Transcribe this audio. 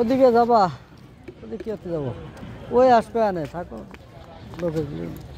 ওদিকে যাবা ওদিকে যাবো ওই আসবে আনে থাকো লোকের